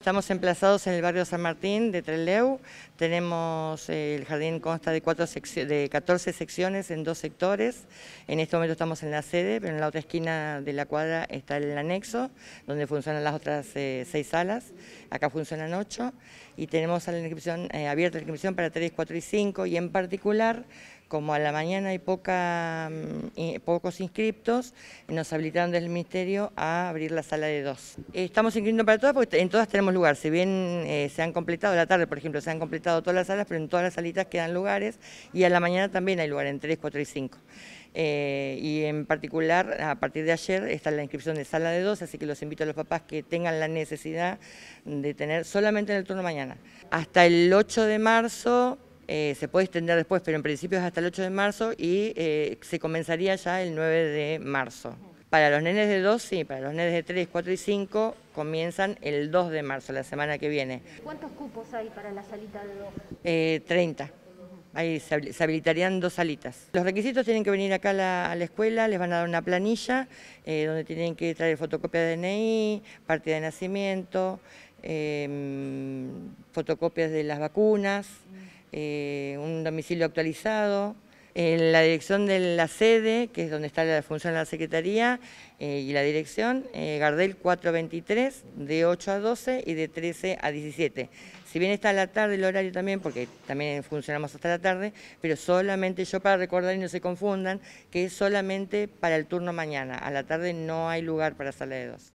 Estamos emplazados en el barrio San Martín de Treleu, tenemos eh, el jardín consta de, cuatro de 14 secciones en dos sectores, en este momento estamos en la sede, pero en la otra esquina de la cuadra está el anexo, donde funcionan las otras eh, seis salas, acá funcionan ocho, y tenemos la inscripción, eh, abierta la inscripción para 3, 4 y 5, y en particular como a la mañana hay mm, pocos inscriptos, nos habilitaron desde el Ministerio a abrir la sala de dos. Estamos inscribiendo para todas porque en todas tenemos lugar, si bien eh, se han completado, la tarde por ejemplo se han completado todas las salas, pero en todas las salitas quedan lugares y a la mañana también hay lugar en tres, cuatro y cinco. Eh, y en particular, a partir de ayer está la inscripción de sala de dos, así que los invito a los papás que tengan la necesidad de tener solamente en el turno mañana. Hasta el 8 de marzo eh, se puede extender después, pero en principio es hasta el 8 de marzo y eh, se comenzaría ya el 9 de marzo. Para los nenes de 2, sí, para los nenes de 3, 4 y 5 comienzan el 2 de marzo, la semana que viene. ¿Cuántos cupos hay para la salita de 2? Eh, 30. Ahí se, habilitarían dos salitas. Los requisitos tienen que venir acá a la, escuela, les van a dar una planilla eh, donde tienen que traer fotocopia de DNI, partida de nacimiento, em, fotocopias de las vacunas. Eh, un domicilio actualizado, en la dirección de la sede, que es donde está la función de la Secretaría, eh, y la dirección, eh, Gardel 423, de 8 a 12 y de 13 a 17. Si bien está a la tarde el horario también, porque también funcionamos hasta la tarde, pero solamente, yo para recordar y no se confundan, que es solamente para el turno mañana. A la tarde no hay lugar para sala de dos.